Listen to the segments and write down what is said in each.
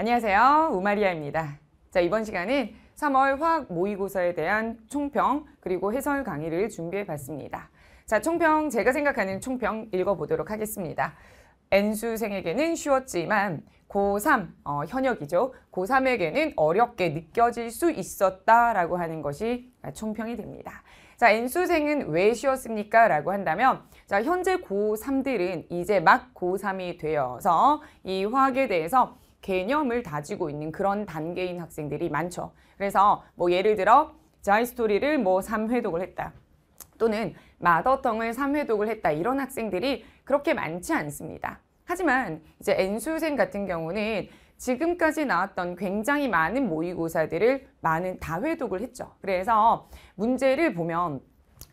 안녕하세요. 우마리아입니다. 자, 이번 시간은 3월 화학 모의고사에 대한 총평 그리고 해설 강의를 준비해 봤습니다. 자, 총평 제가 생각하는 총평 읽어 보도록 하겠습니다. N수생에게는 쉬웠지만 고3, 어, 현역이죠. 고3에게는 어렵게 느껴질 수 있었다라고 하는 것이 아, 총평이 됩니다. 자, N수생은 왜 쉬웠습니까? 라고 한다면, 자, 현재 고3들은 이제 막 고3이 되어서 이 화학에 대해서 개념을 다지고 있는 그런 단계인 학생들이 많죠. 그래서 뭐 예를 들어 자이스토리를 뭐 3회독을 했다. 또는 마더텅을 3회독을 했다. 이런 학생들이 그렇게 많지 않습니다. 하지만 이제 N수생 같은 경우는 지금까지 나왔던 굉장히 많은 모의고사들을 많은 다회독을 했죠. 그래서 문제를 보면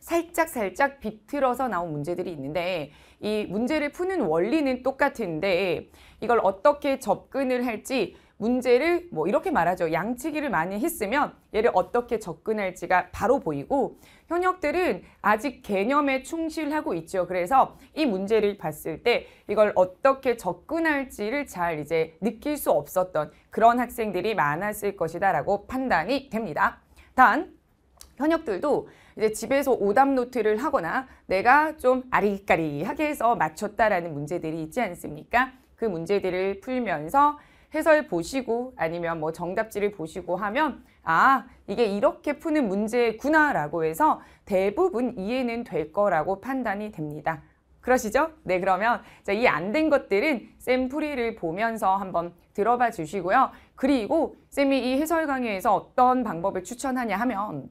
살짝 살짝 비틀어서 나온 문제들이 있는데 이 문제를 푸는 원리는 똑같은데 이걸 어떻게 접근을 할지 문제를 뭐 이렇게 말하죠. 양치기를 많이 했으면 얘를 어떻게 접근할지가 바로 보이고 현역들은 아직 개념에 충실하고 있죠. 그래서 이 문제를 봤을 때 이걸 어떻게 접근할지를 잘 이제 느낄 수 없었던 그런 학생들이 많았을 것이다라고 판단이 됩니다. 단 현역들도 이제 집에서 오답 노트를 하거나 내가 좀 아리까리하게 해서 맞췄다라는 문제들이 있지 않습니까? 그 문제들을 풀면서 해설 보시고 아니면 뭐 정답지를 보시고 하면 아 이게 이렇게 푸는 문제구나라고 해서 대부분 이해는 될 거라고 판단이 됩니다. 그러시죠? 네 그러면 이 안 된 것들은 쌤 풀이를 보면서 한번 들어봐 주시고요. 그리고 쌤이 이 해설 강의에서 어떤 방법을 추천하냐 하면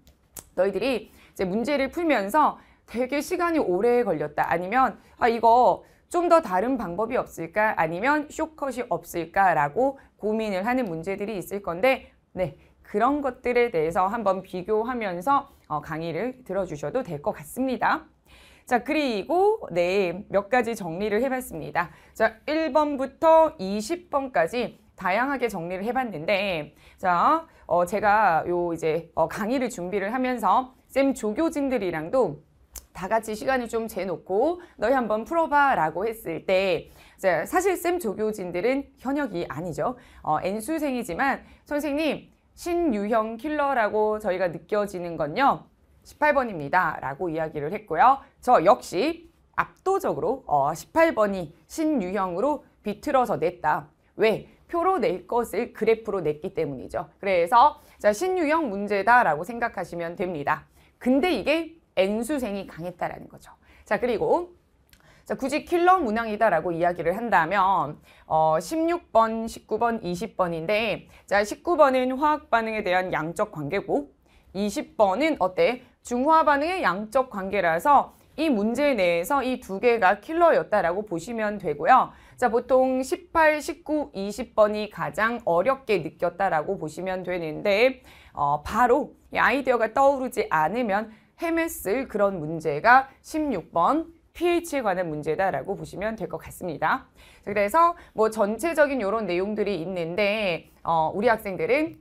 너희들이 이제 문제를 풀면서 되게 시간이 오래 걸렸다. 아니면 아 이거 좀 더 다른 방법이 없을까? 아니면 쇼컷이 없을까라고 고민을 하는 문제들이 있을 건데 네 그런 것들에 대해서 한번 비교하면서 어, 강의를 들어주셔도 될 것 같습니다. 자, 그리고 네, 몇 가지 정리를 해봤습니다. 자, 1번부터 20번까지 다양하게 정리를 해봤는데, 자, 어, 제가 요 이제 어, 강의를 준비를 하면서 쌤 조교진들이랑도 다 같이 시간을 좀 재놓고 너희 한번 풀어봐 라고 했을 때 사실 쌤 조교진들은 현역이 아니죠. 어, N수생이지만 선생님 신유형 킬러라고 저희가 느껴지는 건요. 18번입니다. 라고 이야기를 했고요. 저 역시 압도적으로 어, 18번이 신유형으로 비틀어서 냈다. 왜? 표로 낼 것을 그래프로 냈기 때문이죠. 그래서 자 신유형 문제다라고 생각하시면 됩니다. 근데 이게 N수생이 강했다라는 거죠. 자 그리고 자, 굳이 킬러 문항이다라고 이야기를 한다면 어, 16번, 19번, 20번인데 자, 19번은 화학 반응에 대한 양적 관계고 20번은 어때? 중화 반응의 양적 관계라서 이 문제 내에서 이 두 개가 킬러였다라고 보시면 되고요. 자, 보통 18, 19, 20번이 가장 어렵게 느꼈다라고 보시면 되는데 어, 바로 이 아이디어가 떠오르지 않으면 헤맸을 그런 문제가 16번 pH에 관한 문제다라고 보시면 될 것 같습니다. 그래서 뭐 전체적인 이런 내용들이 있는데 어, 우리 학생들은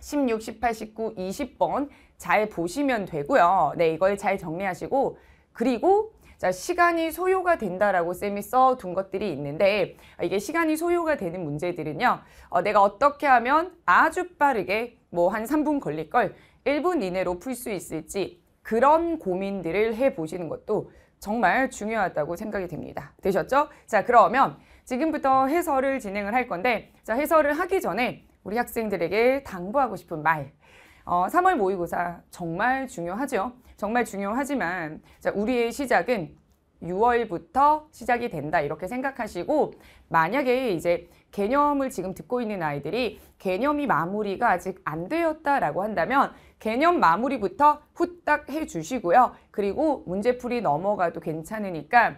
16, 18, 19, 20번 잘 보시면 되고요. 네, 이걸 잘 정리하시고 그리고 자, 시간이 소요가 된다라고 쌤이 써 둔 것들이 있는데 이게 시간이 소요가 되는 문제들은요. 어, 내가 어떻게 하면 아주 빠르게 뭐 한 3분 걸릴 걸 1분 이내로 풀 수 있을지 그런 고민들을 해보시는 것도 정말 중요하다고 생각이 됩니다. 되셨죠? 자, 그러면 지금부터 해설을 진행을 할 건데 자, 해설을 하기 전에 우리 학생들에게 당부하고 싶은 말 어, 3월 모의고사 정말 중요하죠. 정말 중요하지만 자, 우리의 시작은 6월부터 시작이 된다 이렇게 생각하시고 만약에 이제 개념을 지금 듣고 있는 아이들이 개념이 마무리가 아직 안 되었다라고 한다면 개념 마무리부터 후딱 해주시고요. 그리고 문제풀이 넘어가도 괜찮으니까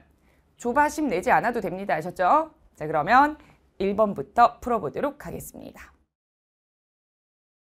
조바심 내지 않아도 됩니다. 아셨죠? 자 그러면 1번부터 풀어보도록 하겠습니다.